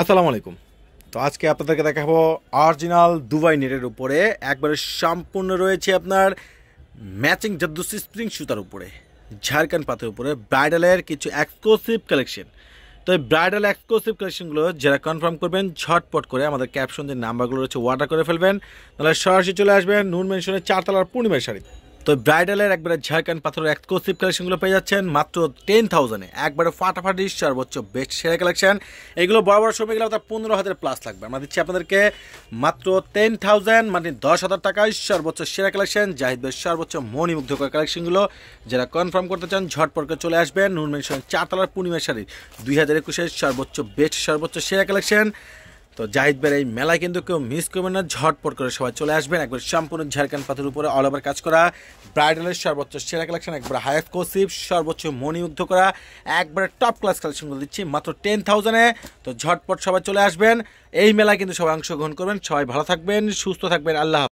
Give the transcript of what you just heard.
আসসালামু আলাইকুম তো আজকে আপনাদেরকে দেখাবো অরিজিনাল দুবাই নেটের উপরে একবারে সম্পূর্ণ রয়েছে আপনার ম্যাচিং জাদুসি স্প্রিং সুতার উপরে ঝাড়খণ্ড পাথের উপরে ব্রাইডালের কিছু এক্সক্লুসিভ কালেকশন তো এই ব্রাইডাল এক্সক্লুসিভ কালেকশনগুলো যারা কনফার্ম করবেন ঝটপট করে আমাদের ক্যাপশন যে নাম্বারগুলো রয়েছে ওয়াটার করে ফেলবেন তাহলে সরাসরি চলে আসবেন নুন মেনশনের চারতলার পূর্ণিমার শাড়ি তো ব্রাইডালের একবারে ঝাড়খান পাথরের এক্সক্লুসিভ কালেকশনগুলো পেয়ে যাচ্ছেন মাত্র টেন থাউজেন্ডে একবারে ফাটাফাটি সর্বোচ্চ বেস্ট সেরা কালেকশন এগুলো বড় বড় সময় গেলে পনেরো হাজার প্লাস লাগবে আমরা দিচ্ছি আপনাদেরকে মাত্র টেন থাউজেন্ড মানে দশ হাজার টাকায় সর্বোচ্চ সেরা কালেকশন জাহিদ ভাই সর্বোচ্চ মণিমুগ্ধকর কালেকশনগুলো যারা কনফার্ম করতে চান করে চলে আসবেন নুন চারতলার পূর্ণিমা শাড়ি দুই হাজার একুশের সর্বোচ্চ বেস্ট সর্বোচ্চ সেরা কালেকশন তো জাহিদ ভাইয়ের এই মেলা কিন্তু কেউ মিস করবেন না ঝটপট করে সবাই চলে আসবেন একবার সম্পূর্ণ ঝাড়খান্ড পাথর উপরে অল ওভার কাজ করা ব্রাইডালের সর্বোচ্চ সেরা কালেকশন একবার হায়াত কোসিপ সর্বোচ্চ মণিমুগ্ধ করা একবারে টপ ক্লাস কালেকশনগুলো দিচ্ছি মাত্র টেন থাউজেন্ডে তো ঝটপট সবাই চলে আসবেন এই মেলায় কিন্তু সবাই অংশগ্রহণ করবেন সবাই ভালো থাকবেন সুস্থ থাকবেন আল্লাহ